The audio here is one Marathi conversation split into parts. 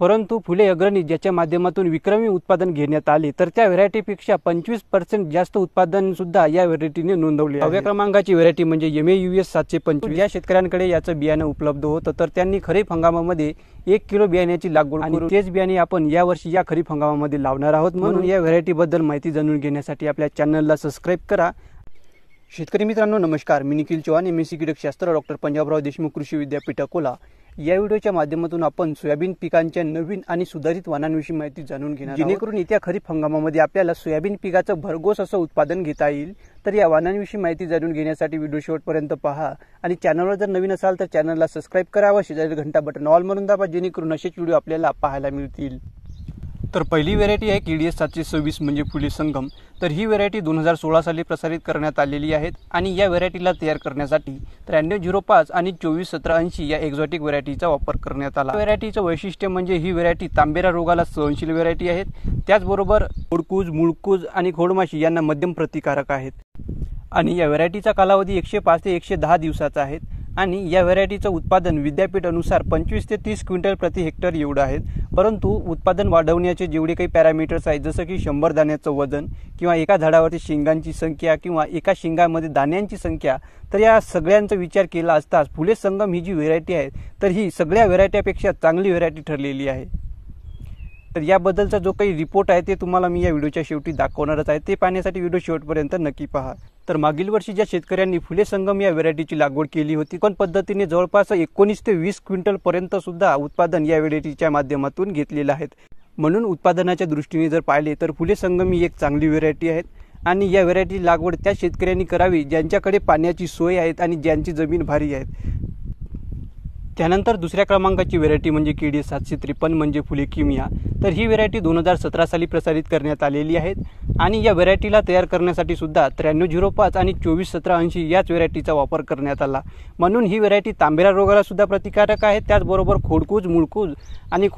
परंतु फुले अग्रणी ज्याच्या माध्यमातून विक्रमी उत्पादन घेण्यात आले तर त्या व्हेरायटीपेक्षा पंचवीस पर्सेंट जास्त उत्पादन सुद्धा या व्हेरायटीने नोंदवले अव्या क्रमांकाची व्हेरायटी म्हणजे एम ए यू एस सातशे पंचवीस या शेतकऱ्यांकडे याचं बियाणं उपलब्ध होतं तर त्यांनी खरीप हंगामामध्ये एक किलो बियाण्याची लागवड आणि तेच बियाणे आपण या वर्षी या खरीप हंगामामध्ये लावणार आहोत म्हणून या व्हरायटीबद्दल माहिती जाणून घेण्यासाठी आपल्या चॅनलला सबस्क्राईब करा शेतकरी मित्रांनो नमस्कार मी Nikhil Chavan M S C doctor Panjabrao Deshmukh कृषी विद्यापीठ अकोला या व्हिडिओच्या माध्यमातून आपण सोयाबीन पिकांच्या नवीन आणि सुधारित वाहनांविषयी माहिती जाणून घेणार जेणेकरून येत्या खरीप हंगामामध्ये आपल्याला सोयाबीन पिकाचं भरघोस असं उत्पादन घेता येईल तर या वाहनांविषयी माहिती जाणून घेण्यासाठी व्हिडिओ शेवटपर्यंत पहा आणि चॅनलवर जर नवीन असाल तर चॅनलला सबस्क्राईब करा शेजारी घंटा बटन ऑल म्हणून दाबा जेणेकरून असेच व्हिडिओ आपल्याला पाहायला मिळतील तर पहिली व्हेरायटी आहे के डी एस सातशे सव्वीस म्हणजे फुले संगम तर ही व्हेरायटी दोन हजार सोळा साली प्रसारित करण्यात आलेली आहेत आणि या व्हेरायटीला तयार करण्यासाठी त्र्याण्णव झिरो पाच आणि चोवीस सतरा ऐंशी या एक्झॉटिक व्हरायटीचा वापर करण्यात आला व्हरायटीचं वैशिष्ट्य म्हणजे ही व्हेरायटी तांबेरा रोगाला सहनशील व्हरायटी आहेत त्याचबरोबर ओडकूज मुळकूज आणि खोडमाशी यांना मध्यम प्रतिकारक आहेत आणि या व्हरायटीचा कालावधी एकशे पाच ते एकशे दहा दिवसाचा आहे आणि या व्हरायटीचं उत्पादन विद्यापीठानुसार पंचवीस ते तीस क्विंटल प्रति हेक्टर एवढं आहेत परंतु उत्पादन वाढवण्याचे जेवढे काही पॅरामीटर्स आहेत जसं की शंभर दाण्याचं वजन किंवा एका झाडावरती शिंगांची संख्या किंवा एका शिंगामध्ये दाण्यांची संख्या तर या सगळ्यांचा विचार केला असताच फुले संगम ही जी व्हेरायटी आहे तर ही सगळ्या व्हरायट्यापेक्षा चांगली व्हेरायटी ठरलेली आहे तर याबद्दलचा जो काही रिपोर्ट आहे ते तुम्हाला मी या व्हिडिओच्या शेवटी दाखवणारच आहे ते पाहण्यासाठी व्हिडिओ शेवटपर्यंत नक्की पहा तर मागील वर्षी ज्या शेतकऱ्यांनी फुले संगम या व्हेरायटीची लागवड केली होती पण पद्धतीने जवळपास एकोणीस ते वीस क्विंटल पर्यंत सुद्धा उत्पादन या व्हेरायटीच्या माध्यमातून घेतलेलं आहे म्हणून उत्पादनाच्या दृष्टीने जर पाहिले तर फुले संगम ही एक चांगली व्हेरायटी आहे आणि या व्हेरायटी लागवड त्या शेतकऱ्यांनी करावी ज्यांच्याकडे पाण्याची सोय आहेत आणि ज्यांची जमीन भारी आहेत त्यानंतर दुसऱ्या क्रमांकाची व्हेरायटी म्हणजे के सातशे त्रेपन्न म्हणजे फुले किमिया तर ही व्हेरायटी दोन हजार सतरा साली प्रसारित करण्यात आलेली आहेत आणि या व्हेरायटीला तयार करण्यासाठी सुद्धा त्र्याण्णव झिरो पाच आणि चोवीस सतरा ऐंशी याच व्हेरायटीचा वापर करण्यात आला म्हणून ही व्हेरायटी तांबेरा रोगाला सुद्धा प्रतिकारक आहे त्याचबरोबर खोडकूज मुळकूज आणि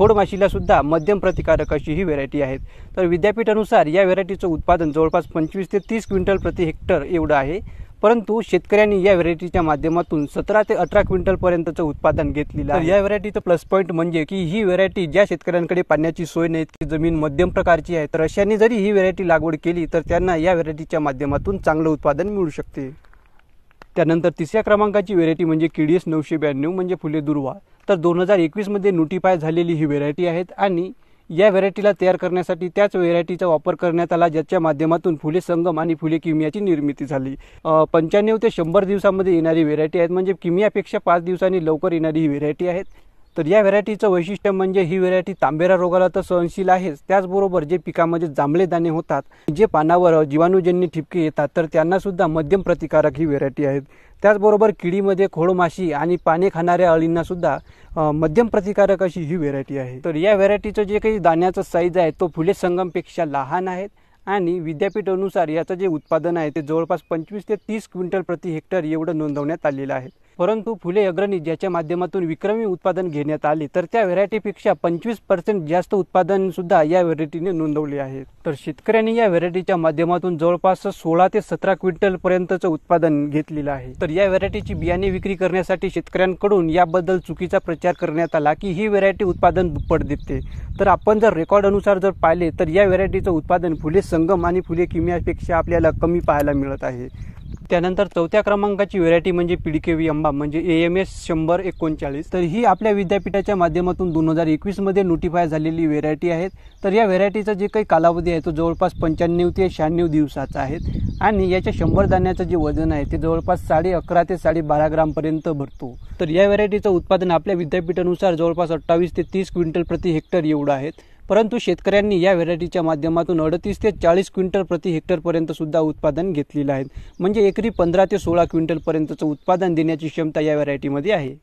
सुद्धा मध्यम प्रतिकारक अशी ही व्हेरायटी आहे तर विद्यापीठानुसार या व्हेरायटीचं उत्पादन जवळपास पंचवीस ते तीस क्विंटल प्रति हेक्टर एवढं आहे परंतु शेतकऱ्यांनी या व्हरायटीच्या माध्यमातून सतरा ते अठरा क्विंटलपर्यंतचं उत्पादन घेतलेलं आहे या व्हरायटीचं प्लस पॉईंट म्हणजे की ही व्हरायटी ज्या शेतकऱ्यांकडे पाण्याची सोय नाही की जमीन मध्यम प्रकारची आहे तर अशाने जरी ही व्हरायटी लागवड केली तर त्यांना या व्हरायटीच्या माध्यमातून चांगलं उत्पादन मिळू शकते त्यानंतर तिसऱ्या क्रमांकाची व्हेरायटी म्हणजे केडीएस नऊशे ब्याण्णव म्हणजे फुले दुर्वा तर दोन हजार एकवीसमध्ये नोटिफाय झालेली ही व्हेरायटी आहेत आणि या व्हेरायटीला तयार करण्यासाठी त्याच व्हरायटीचा वापर करण्यात आला ज्याच्या माध्यमातून फुले संगम आणि फुले किमियाची निर्मिती झाली पंच्याण्णव ते शंभर दिवसामध्ये येणारी व्हेरायटी आहेत म्हणजे किमियापेक्षा पाच दिवसांनी लवकर येणारी ही व्हेरायटी आहेत तर या व्हरायटीचं वैशिष्ट्य म्हणजे ही व्हरायटी तांबेरा रोगाला तर सहनशील आहेच त्याचबरोबर जे पिकामध्ये जांभळे दाणे होतात जे पानावर जीवाणूजन्य ठिपके येतात तर त्यांना सुद्धा मध्यम प्रतिकारक ही व्हरायटी आहेत त्याचबरोबर किडीमध्ये खोळमाशी आणि पाने खाणाऱ्या अळींना सुद्धा मध्यम प्रतिकारक अशी ही व्हेरायटी आहे तर या व्हरायटीचं जे काही दाण्याचं साईज आहे तो फुले संगमपेक्षा लहान आहेत आणि विद्यापीठ अनुसार याचं जे उत्पादन आहे ते जवळपास पंचवीस ते तीस क्विंटल प्रति हेक्टर एवढं नोंदवण्यात आलेलं आहे परंतु फुले अग्रणी ज्याच्या माध्यमातून विक्रमी उत्पादन घेण्यात आले तर त्या व्हरायटीपेक्षा पंचवीस पर्सेंट जास्त उत्पादन सुद्धा या व्हरायटीने नोंदवले आहे तर शेतकऱ्यांनी या व्हरायटीच्या माध्यमातून जवळपास सोळा ते सतरा क्विंटल पर्यंतचं उत्पादन घेतलेलं आहे तर या व्हरायटीची बियाणे विक्री करण्यासाठी शेतकऱ्यांकडून याबद्दल चुकीचा प्रचार करण्यात आला की ही व्हेरायटी उत्पादन दुप्पट देते तर आपण जर रेकॉर्ड अनुसार जर पाहिले तर या व्हरायटीचं उत्पादन फुले संगम आणि फुले किमयापेक्षा आपल्याला कमी पाहायला मिळत आहे त्यानंतर चौथ्या क्रमांकाची व्हेरायटी म्हणजे पिडकेवी अंबा म्हणजे ए एम एस शंभर एकोणचाळीस तर ही आपल्या विद्यापीठाच्या माध्यमातून दोन हजार एकवीसमध्ये नोटिफाय झालेली व्हेरायटी आहेत तर या व्हरायटीचा जे काही कालावधी आहे तो जवळपास पंच्याण्णव ते शहाण्णव दिवसाचा आहे आणि याच्या शंभर दाण्याचं जे वजन आहे ते जवळपास साडे अकरा ते साडे बारा ग्रामपर्यंत भरतो तर या व्हरायटीचं उत्पादन आपल्या विद्यापीठानुसार जवळपास अठ्ठावीस ते तीस क्विंटल प्रति हेक्टर एवढं आहे परंतु शेतकऱ्यांनी या व्हेरायटीच्या माध्यमातून अडतीस ते चाळीस क्विंटल प्रति हेक्टरपर्यंत सुद्धा उत्पादन घेतलेलं आहे म्हणजे एकरी पंधरा ते सोळा क्विंटलपर्यंतचं उत्पादन देण्याची क्षमता या व्हरायटीमध्ये आहे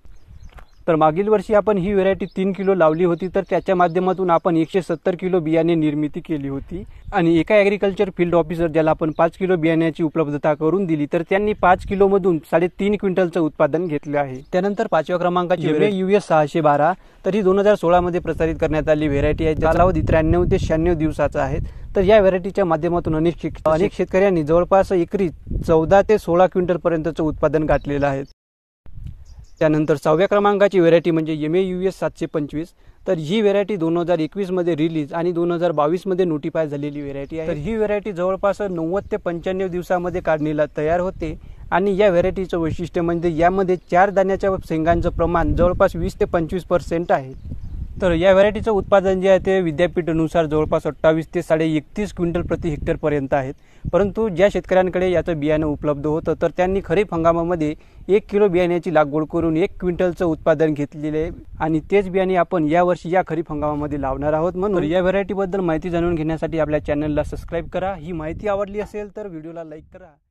तर मागील वर्षी आपण ही व्हेरायटी तीन किलो लावली होती तर त्याच्या माध्यमातून आपण एकशे सत्तर किलो बियाणे निर्मिती केली होती आणि एका ॲग्रिकल्चर फील्ड ऑफिसर ज्याला आपण पाच किलो बियाण्याची उपलब्धता करून दिली तर त्यांनी पाच किलोमधून साडेतीन क्विंटलचं उत्पादन घेतलं आहे त्यानंतर पाचव्या क्रमांकाची एस सहाशे बारा तर ही दोन हजार सोळामध्ये प्रसारित करण्यात आली व्हेरायटी आहे कालावधी त्र्याण्णव ते शहाण्णव दिवसाचा आहे तर या व्हरायटीच्या माध्यमातून अनेक अनेक शेतकऱ्यांनी जवळपास एकरी चौदा ते सोळा क्विंटलपर्यंतचं उत्पादन गाठलेलं आहे त्यानंतर सहाव्या क्रमांकाची व्हेरायटी म्हणजे एम ए यू एस सातशे पंचवीस तर ही व्हेरायटी दोन हजार एकवीसमध्ये रिलीज आणि दोन हजार बावीसमध्ये नोटिफाय झालेली व्हेरायटी आहे तर ही व्हेरायटी जवळपास नव्वद ते पंच्याण्णव दिवसामध्ये काढणीला तयार होते आणि या व्हेरायटीचं वैशिष्ट्य म्हणजे यामध्ये चार दाण्याच्या शेंगांचं प्रमाण जवळपास वीस ते पंचवीस पर्सेंट आहे तर या व्हरायटीचं उत्पादन जे आहे ते विद्यापीठानुसार जवळपास अठ्ठावीस ते साडे एकतीस क्विंटल प्रति हेक्टरपर्यंत आहेत परंतु ज्या शेतकऱ्यांकडे याचं बियाणं उपलब्ध होतं तर त्यांनी खरीप हंगामामध्ये एक किलो बियाण्याची लागवड करून एक क्विंटलचं उत्पादन घेतलेले आणि तेच बियाणे आपण यावर्षी या खरीप हंगामामध्ये लावणार आहोत म्हणून या व्हरायटीबद्दल माहिती जाणून घेण्यासाठी आपल्या चॅनलला सबस्क्राईब करा ही माहिती आवडली असेल तर व्हिडिओला लाईक करा